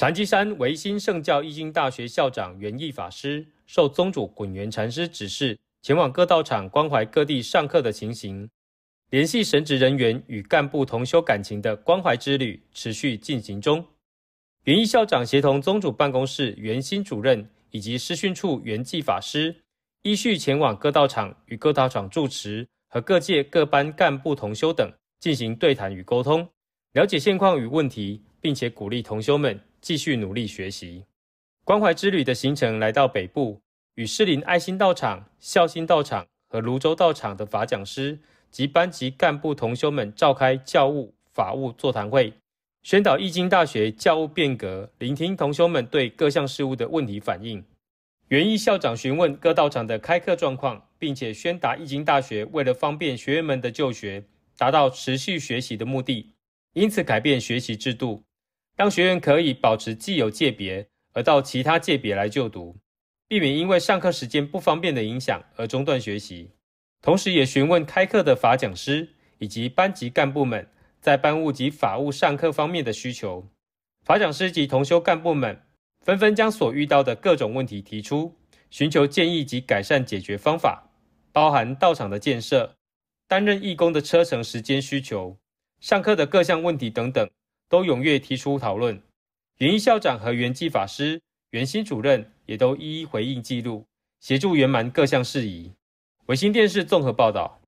禅机山维新圣教易经大学校长圆益法师受宗主滚圆禅师指示，前往各道场关怀各地上课的情形，联系神职人员与干部同修感情的关怀之旅持续进行中。圆益校长协同宗主办公室圆新主任以及师训处圆寂法师，依序前往各道场与各道场住持和各界各班干部同修等进行对谈与沟通，了解现况与问题，并且鼓励同修们。继续努力学习。关怀之旅的行程来到北部，与士林爱心道场、孝心道场和泸州道场的法讲师及班级干部同修们召开教务法务座谈会，宣导易经大学教务变革，聆听同修们对各项事务的问题反应。园艺校长询问各道场的开课状况，并且宣达易经大学为了方便学员们的就学，达到持续学习的目的，因此改变学习制度。让学员可以保持既有界别，而到其他界别来就读，避免因为上课时间不方便的影响而中断学习。同时，也询问开课的法讲师以及班级干部们在班务及法务上课方面的需求。法讲师及同修干部们纷纷将所遇到的各种问题提出，寻求建议及改善解决方法，包含道场的建设、担任义工的车程时间需求、上课的各项问题等等。都踊跃提出讨论，圆艺校长和圆技法师、圆新主任也都一一回应记录，协助圆满各项事宜。维新电视综合报道。